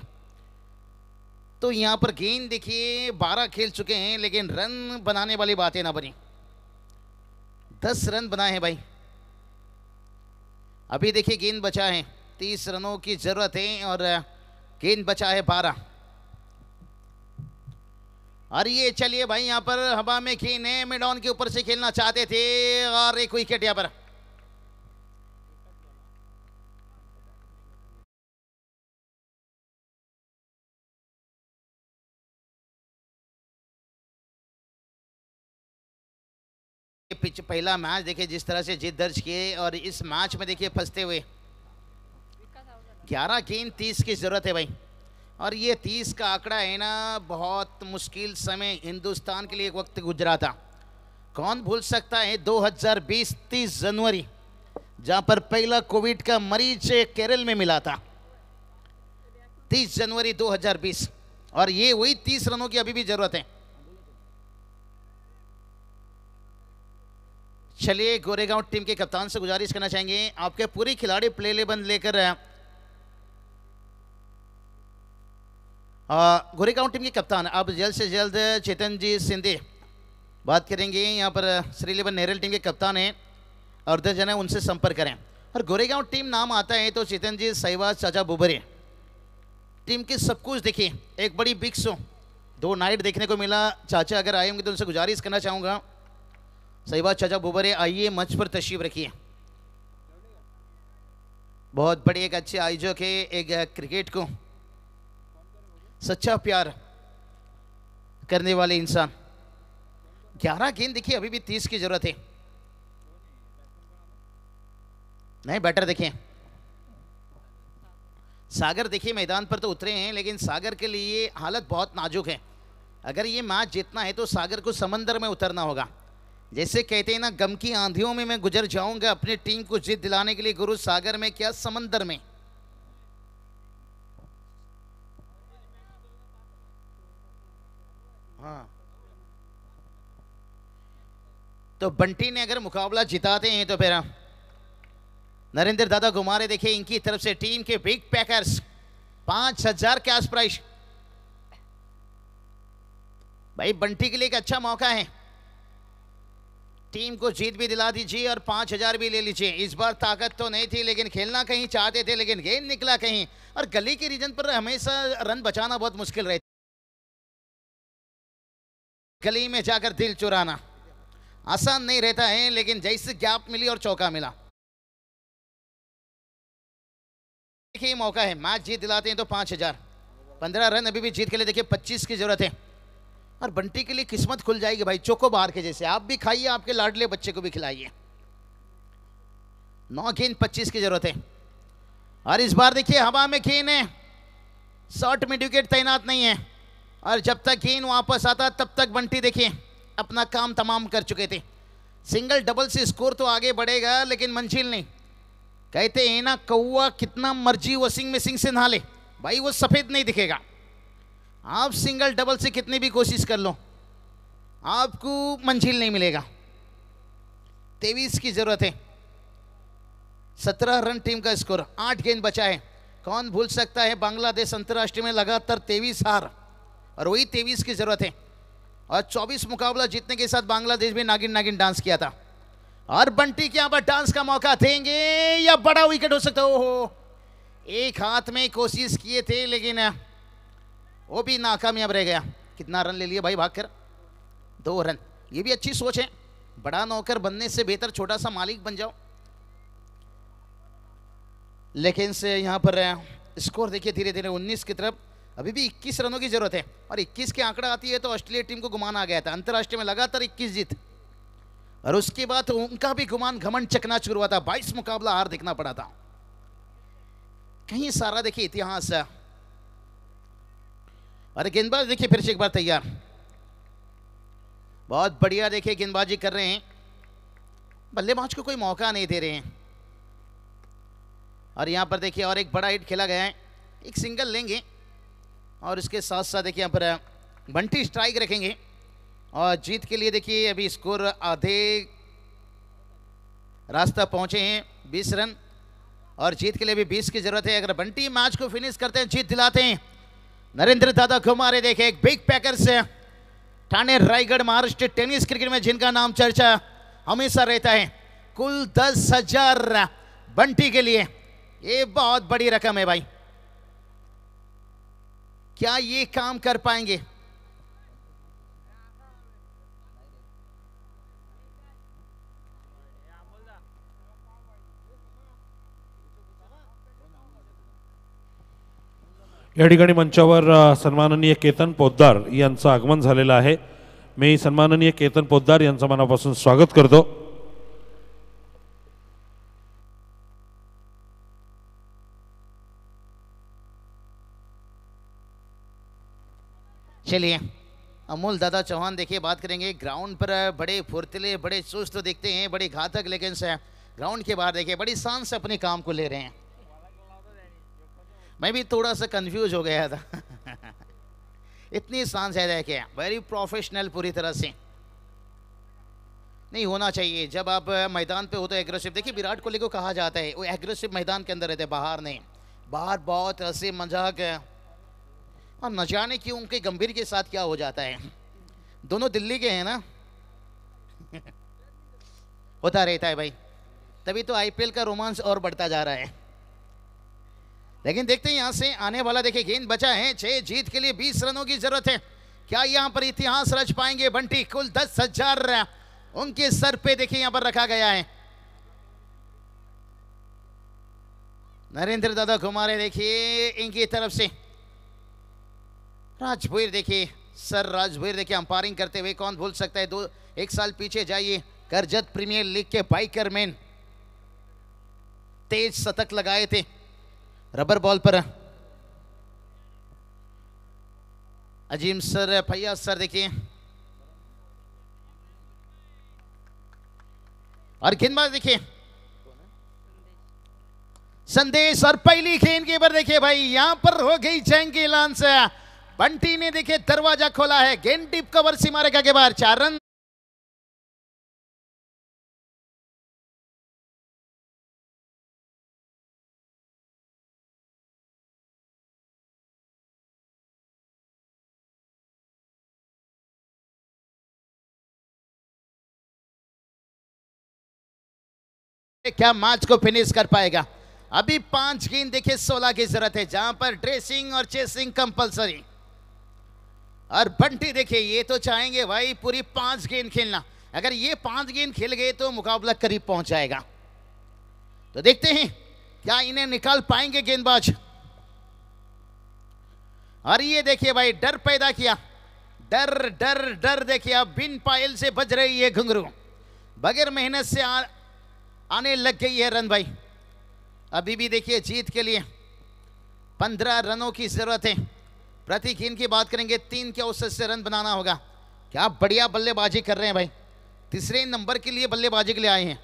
Speaker 1: तो यहाँ पर गेंद देखिए बारह खेल चुके हैं लेकिन रन बनाने वाली बातें ना बनी दस रन बनाए हैं भाई अभी देखिए गेंद बचा है तीस रनों की ज़रूरत है और गेंद बचा है बारह और ये चलिए भाई यहाँ पर हवा में खेल है मिड के ऊपर से खेलना चाहते थे और एक विकेट यहाँ पर पिच पहला मैच देखिए जिस तरह से जीत दर्ज किए और इस मैच में देखिए फंसते हुए ग्यारह गेंद तीस की ज़रूरत है भाई और ये तीस का आंकड़ा है ना बहुत मुश्किल समय हिंदुस्तान के लिए एक वक्त गुजरा था कौन भूल सकता है 2020 तीस जनवरी जहां पर पहला कोविड का मरीज केरल में मिला था 30 जनवरी 2020 और ये वही 30 रनों की अभी भी ज़रूरत है चलिए गोरेगांव टीम के कप्तान से गुजारिश करना चाहेंगे आपके पूरी खिलाड़ी प्ले लेबन लेकर गोरेगांव टीम के कप्तान अब जल्द से जल्द चेतन जी सिंधे बात करेंगे यहाँ पर श्रीलेवन नेहरल टीम के कप्तान हैं और दस जन उनसे संपर्क करें और गोरेगांव टीम नाम आता है तो चेतन जी सहवाज चाचा बुबरे टीम की सब कुछ देखिए एक बड़ी बिग शो दो नाइट देखने को मिला चाचा अगर आए होंगे तो उनसे गुजारिश करना चाहूँगा सहवाज चाचा बुबरे आइए मंच पर तशरीफ रखिए बहुत बड़े एक अच्छे आयोजक है एक क्रिकेट को सच्चा प्यार करने वाले इंसान ग्यारह गेंद देखिए अभी भी तीस की जरूरत है नहीं बैटर देखिए सागर देखिए मैदान पर तो उतरे हैं लेकिन सागर के लिए हालत बहुत नाजुक है अगर ये मैच जीतना है तो सागर को समंदर में उतरना होगा जैसे कहते हैं ना गम की आंधियों में मैं गुजर जाऊंगा अपनी टीम को जीत दिलाने के लिए गुरु सागर में क्या समंदर में हाँ तो बंटी ने अगर मुकाबला जिताते हैं तो फिर नरेंद्र दादा घुमारे देखिए इनकी तरफ से टीम के बिग पैकर्स पांच हजार कैश प्राइस भाई बंटी के लिए एक अच्छा मौका है टीम को जीत भी दिला दीजिए और पांच हजार भी ले लीजिए इस बार ताकत तो नहीं थी लेकिन खेलना कहीं चाहते थे लेकिन गेंद निकला कहीं और गली के रीजन पर हमेशा रन बचाना बहुत मुश्किल रहता गली में जाकर दिल चुराना आसान नहीं रहता है लेकिन जैसे गैप मिली और चौका मिला एक ही मौका है मैच जीत दिलाते हैं तो पांच हजार पंद्रह रन अभी भी जीत के लिए देखिए पच्चीस की जरूरत है और बंटी के लिए किस्मत खुल जाएगी भाई चोको बाहर के जैसे आप भी खाइए आपके लाडले बच्चे को भी खिलाइए नौ गेंद पच्चीस की जरूरत है और इस बार देखिए हवा में गेंद है शॉर्ट में डिकेट तैनात नहीं है और जब तक गेंद वापस आता तब तक बंटी देखिए अपना काम तमाम कर चुके थे सिंगल डबल से स्कोर तो आगे बढ़ेगा लेकिन मंजिल नहीं कहते हैं ना कौआ कितना मर्जी सिंग में सिंग से नहा ले भाई वो सफ़ेद नहीं दिखेगा आप सिंगल डबल से कितनी भी कोशिश कर लो आपको मंजिल नहीं मिलेगा तेईस की ज़रूरत है सत्रह रन टीम का स्कोर आठ गेंद बचा है कौन भूल सकता है बांग्लादेश अंतर्राष्ट्रीय में लगातार तेईस हार और वही तेईस की ज़रूरत है और चौबीस मुकाबला जीतने के साथ बांग्लादेश भी नागिन नागिन डांस किया था और बंटी के यहाँ पर डांस का मौका देंगे या बड़ा विकेट हो सकता हो एक हाथ में कोशिश किए थे लेकिन वो भी नाकामयाब रह गया कितना रन ले लिया भाई भागकर दो रन ये भी अच्छी सोच है बड़ा नौकर बनने से बेहतर छोटा सा मालिक बन जाओ लेकिन से यहाँ पर स्कोर देखिए धीरे धीरे 19 की तरफ अभी भी इक्कीस रनों की जरूरत है और इक्कीस के आंकड़ा आती है तो ऑस्ट्रेलिया टीम को गुमान आ गया था अंतर्राष्ट्रीय में लगातार इक्कीस जीत और उसके बाद उनका भी गुमान घमंड चकना शुरू हुआ था बाईस मुकाबला हार देखना पड़ा था कहीं सारा देखिए इतिहास अरे गेंदबाज देखिए फिर से एक बार तैयार बहुत बढ़िया देखिए गेंदबाजी कर रहे हैं बल्लेबाज को कोई मौका नहीं दे रहे हैं और यहां पर देखिए और एक बड़ा हिट खेला गया है एक सिंगल लेंगे और इसके साथ साथ देखिए यहाँ पर बंटी स्ट्राइक रखेंगे और जीत के लिए देखिए अभी स्कोर आधे रास्ता पहुंचे हैं बीस रन और जीत के लिए भी 20 की जरूरत है अगर बंटी मैच को फिनिश करते हैं जीत दिलाते हैं नरेंद्र दादा कुमारे देखे एक बिग पैकर्स से ठाणे रायगढ़ महाराष्ट्र टेनिस क्रिकेट में जिनका नाम चर्चा हमेशा रहता है कुल दस हजार बंटी के लिए ये बहुत बड़ी रकम है भाई क्या ये काम कर पाएंगे
Speaker 4: या ठिकाणी मंचावर सन्माननीय केतन पोद्दार यांचं आगमन झालेलं आहे मी सन्माननीय केतन पोद्दार यांचं मनापासून स्वागत करतो
Speaker 1: चलिए अमूल दादा चौहान देखिए बात करेंगे ग्राउंड पर बड़े फुर्तले बड़े सुस्त तो हैं बड़े घातक लेकिन से ग्राउंड के बाहर देखिए बड़ी शान से अपने काम को ले रहे हैं मैं भी थोड़ा सा कंफ्यूज हो गया था इतनी शान से देखे वेरी प्रोफेशनल पूरी तरह से नहीं होना चाहिए जब आप मैदान पे हो तो एग्रेसिव देखिए विराट कोहली को कहा जाता है वो एग्रेसिव मैदान के अंदर रहते बाहर नहीं बाहर बहुत हंसी मजाक और न जाने क्यों उनके गंभीर के साथ क्या हो जाता है दोनों दिल्ली के हैं ना होता रहता है भाई तभी तो आईपीएल का रोमांस और बढ़ता जा रहा है लेकिन देखते हैं यहां से आने वाला देखिए गेंद बचा है छह जीत के लिए बीस रनों की जरूरत है क्या यहां पर इतिहास रच पाएंगे बंटी कुल दस हजार उनके सर पे देखिए यहां पर रखा गया है नरेंद्र दादा घुमारे देखिए इनकी तरफ से राज देखिए सर राज देखिए अंपायरिंग करते हुए कौन भूल सकता है दो एक साल पीछे जाइए करजत प्रीमियर लीग के बाइकर मैन तेज शतक लगाए थे रबर बॉल पर अजीम सर भैया सर देखिए और गेंदबाज देखिए संदेश और पहली गेंद के पर देखिए भाई यहां पर हो गई जंग लांस बंटी ने देखे दरवाजा खोला है गेंद टिप कवर सी मारेगा के बाहर चार
Speaker 5: रन क्या मैच
Speaker 1: को फिनिश कर पाएगा अभी पांच गेंद देखिए सोलह की जरूरत है जहां पर ड्रेसिंग और चेसिंग कंपलसरी और बंटी देखिए ये तो चाहेंगे भाई पूरी पांच गेंद खेलना अगर ये पांच गेंद खेल गए तो मुकाबला करीब पहुंच जाएगा तो देखते हैं क्या इन्हें निकाल पाएंगे गेंदबाज और ये देखिए भाई डर पैदा किया डर डर डर देखिए अब बिन पायल से बज रही है घुंघरू बगैर मेहनत से आ, आने लग गई है रन भाई अभी भी देखिए जीत के लिए पंद्रह रनों की जरूरत है प्रति गेंद की बात करेंगे तीन के औसत से रन बनाना होगा क्या बढ़िया बल्लेबाजी कर रहे हैं भाई तीसरे नंबर के लिए बल्लेबाजी के लिए आए हैं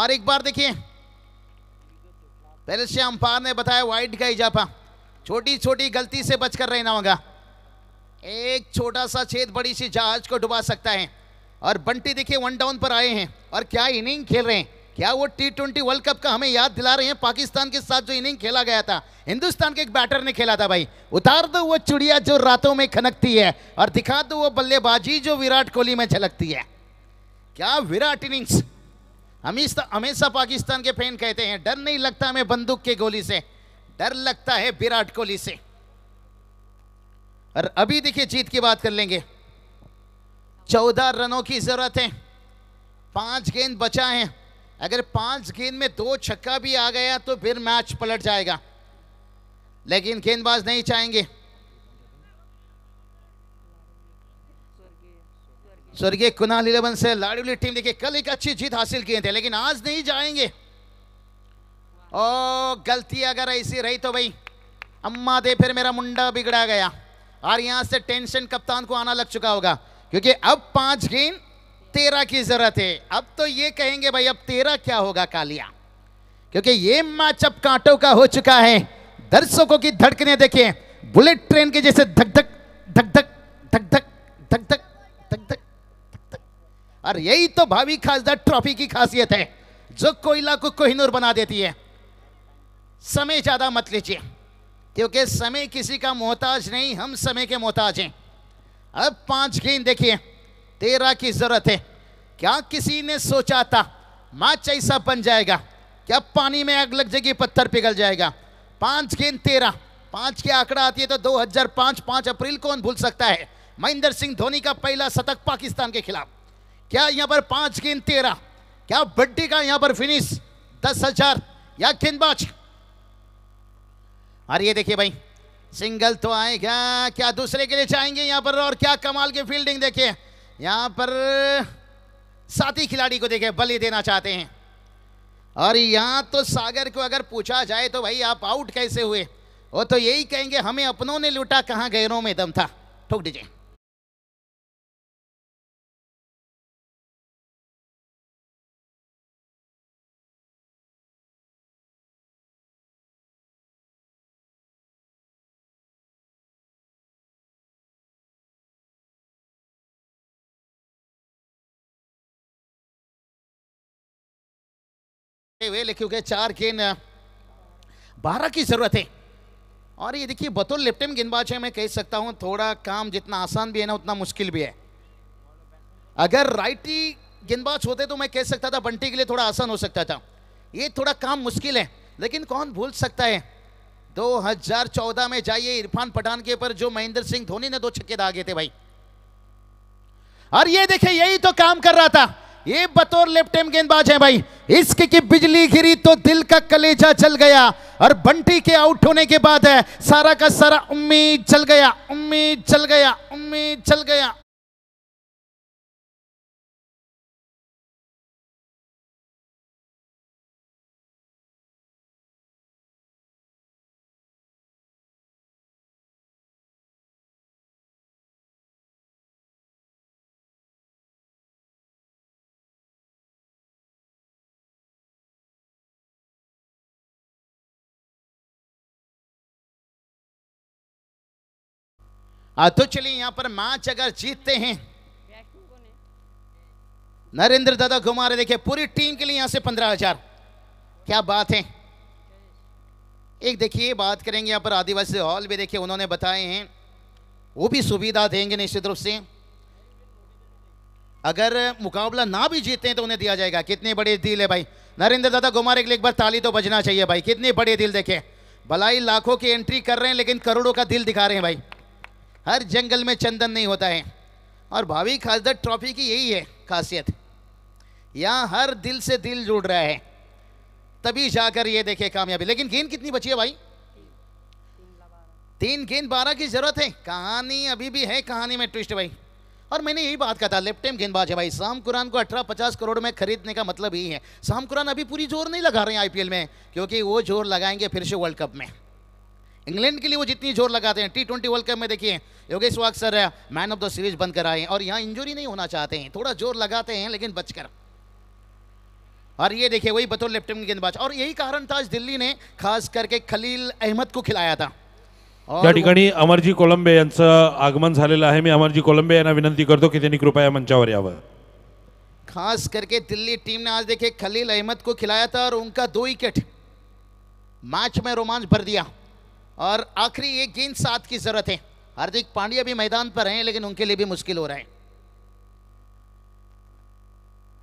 Speaker 1: और एक बार देखिए पहले से अंपायर ने बताया वाइट का इजाफा छोटी छोटी गलती से बचकर रहना होगा एक छोटा सा छेद बड़ी सी जहाज को डुबा सकता है और बंटी देखिए वन डाउन पर आए हैं और क्या इनिंग खेल रहे हैं क्या वो टी ट्वेंटी वर्ल्ड कप का हमें याद दिला रहे हैं पाकिस्तान के साथ जो इनिंग खेला गया था हिंदुस्तान के एक बैटर ने खेला था भाई उतार दो वो चुड़िया जो रातों में खनकती है और दिखा दो वो बल्लेबाजी जो विराट कोहली में झलकती है क्या विराट इनिंग्स हमेशा हमेशा पाकिस्तान के फैन कहते हैं डर नहीं लगता हमें बंदूक के गोली से डर लगता है विराट कोहली से और अभी देखिए जीत की बात कर लेंगे चौदह रनों की जरूरत है पांच गेंद बचा है अगर पांच गेंद में दो छक्का भी आ गया तो फिर मैच पलट जाएगा लेकिन गेंदबाज नहीं चाहेंगे स्वर्गीय कुनाल इलेवन से लाडुली टीम देखिए कल एक अच्छी जीत हासिल किए थे लेकिन आज नहीं जाएंगे ओ गलती अगर ऐसी रही तो भाई अम्मा दे फिर मेरा मुंडा बिगड़ा गया और यहां से टेंशन कप्तान को आना लग चुका होगा क्योंकि अब पांच गेंद तेरा की जरूरत है अब तो ये कहेंगे भाई अब तेरा क्या होगा कालिया क्योंकि ये माचअप कांटो का हो चुका है दर्शकों की धड़कने देखे बुलेट ट्रेन के जैसे धक धक धक धक धक धक धक धक धक धक और यही तो भावी खासदार ट्रॉफी की खासियत है जो कोयला को कोहिनूर बना देती है समय ज्यादा मत लीजिए क्योंकि समय किसी का मोहताज नहीं हम समय के मोहताज हैं अब पांच गेंद देखिए तेरा की जरूरत है क्या किसी ने सोचा था माच ऐसा बन जाएगा क्या पानी में आग लग जाएगी पत्थर पिघल जाएगा पांच गेंद तेरह पांच के आंकड़ा आती है तो 2005 पांच अप्रैल कौन भूल सकता है महेंद्र सिंह धोनी का पहला शतक पाकिस्तान के खिलाफ क्या यहाँ पर पांच गेंद तेरह क्या बड्डी का यहाँ पर फिनिश दस हजार या गेंदबाज और ये देखिए भाई सिंगल तो आएगा क्या दूसरे के लिए चाहेंगे यहाँ पर और क्या कमाल की फील्डिंग देखिए यहाँ पर साथी खिलाड़ी को देखे बलि देना चाहते हैं और यहाँ तो सागर को अगर पूछा जाए तो भाई आप आउट कैसे हुए वो तो यही कहेंगे हमें अपनों ने लूटा कहाँ गैरों में दम था ठोक दीजिए करते हुए लिखे हुए चार गेंद बारह की जरूरत है और ये देखिए बतौर लेफ्ट गेंदबाज है मैं कह सकता हूँ थोड़ा काम जितना आसान भी है ना उतना मुश्किल भी है अगर राइटी गेंदबाज होते तो मैं कह सकता था बंटी के लिए थोड़ा आसान हो सकता था ये थोड़ा काम मुश्किल है लेकिन कौन भूल सकता है 2014 में जाइए इरफान पठान के ऊपर जो महेंद्र सिंह धोनी ने दो छक्के दागे थे भाई और ये देखे यही तो काम कर रहा था ये बतौर लेफ्ट हैंड गेंदबाज है भाई इसके की बिजली गिरी तो दिल का कलेजा चल गया और बंटी के आउट होने के बाद है सारा का सारा उम्मीद चल गया उम्मीद चल गया उम्मीद चल गया तो चलिए यहाँ पर मैच अगर जीतते हैं नरेंद्र दादा घुमा रहे देखिए पूरी टीम के लिए यहाँ से पंद्रह हजार क्या बात है एक देखिए बात करेंगे यहाँ पर आदिवासी हॉल भी देखिए उन्होंने बताए हैं वो भी सुविधा देंगे निश्चित रूप से अगर मुकाबला ना भी जीते हैं तो उन्हें दिया जाएगा कितने बड़े दिल है भाई नरेंद्र दादा कुमार के लिए एक बार ताली तो बजना चाहिए भाई कितने बड़े दिल देखे भलाई लाखों की एंट्री कर रहे हैं लेकिन करोड़ों का दिल दिखा रहे हैं भाई हर जंगल में चंदन नहीं होता है और भावी खासदर ट्रॉफी की यही है खासियत यहाँ हर दिल से दिल जुड़ रहा है तभी जाकर ये देखे कामयाबी लेकिन गेंद कितनी बची है भाई तीन गेंद बारह की जरूरत है कहानी अभी भी है कहानी में ट्विस्ट भाई और मैंने यही बात कहा था लेफ्ट टाइम गेंदबाज है भाई शाम कुरान को अठारह पचास करोड़ में खरीदने का मतलब यही है शाम कुरान अभी पूरी जोर नहीं लगा रहे हैं आईपीएल में क्योंकि वो जोर लगाएंगे फिर से वर्ल्ड कप में इंग्लैंड के लिए वो जितनी जोर लगाते हैं टी ट्वेंटी वर्ल्ड कप में देखिए Yogesh Waag sir man of the series बनकर आए और यहाँ इंजुरी नहीं होना चाहते हैं थोड़ा जोर लगाते हैं लेकिन बचकर और ये देखिए वही बतौर लेफ्ट विंग गेंदबाज और यही कारण था आज दिल्ली ने खास करके खलील अहमद को खिलाया था
Speaker 4: अमरजी कोलंबे आगमन है मैं अमरजी कोलंबे विनंती करतो की कृपया मंच
Speaker 1: खास करके दिल्ली टीम ने आज देखे खलील अहमद को खिलाया था और उनका दो विकेट मैच में रोमांच भर दिया और आखिरी ये गेंद सात की जरूरत है हार्दिक पांड्या भी मैदान पर हैं लेकिन उनके लिए भी मुश्किल हो रहा है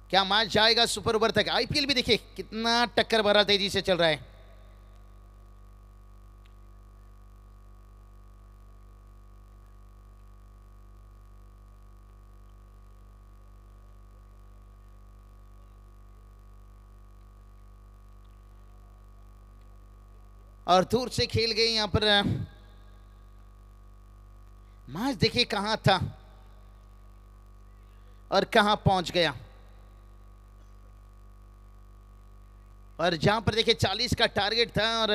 Speaker 1: क्या मैच जाएगा सुपर ओवर तक आईपीएल भी देखिए कितना टक्कर भरा तेजी से चल रहा है और दूर से खेल गए यहां पर मैच देखिए कहाँ था और कहाँ पहुंच गया और जहां पर देखिए चालीस का टारगेट था और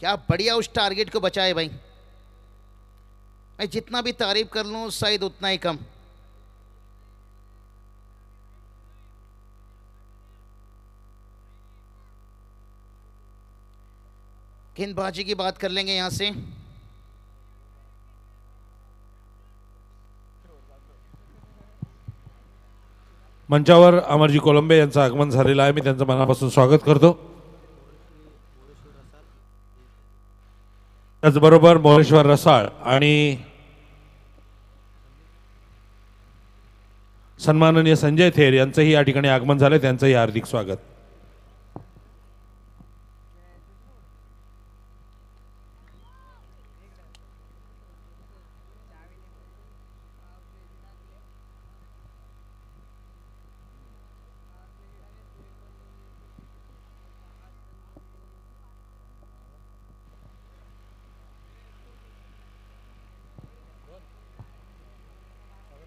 Speaker 1: क्या बढ़िया उस टारगेट को बचाए भाई मैं जितना भी तारीफ कर लूँ शायद उतना ही कम गेंदबाजी की बात कर लेंगे यहाँ से
Speaker 4: मंचावर अमरजी कोलंबे यांचं आगमन झालेलं आहे मी त्यांचं मनापासून स्वागत करतो त्याचबरोबर मोरेश्वर रसाळ आणि सन्माननीय संजय थेर यांचंही या ठिकाणी आगमन झालं त्यांचंही हार्दिक स्वागत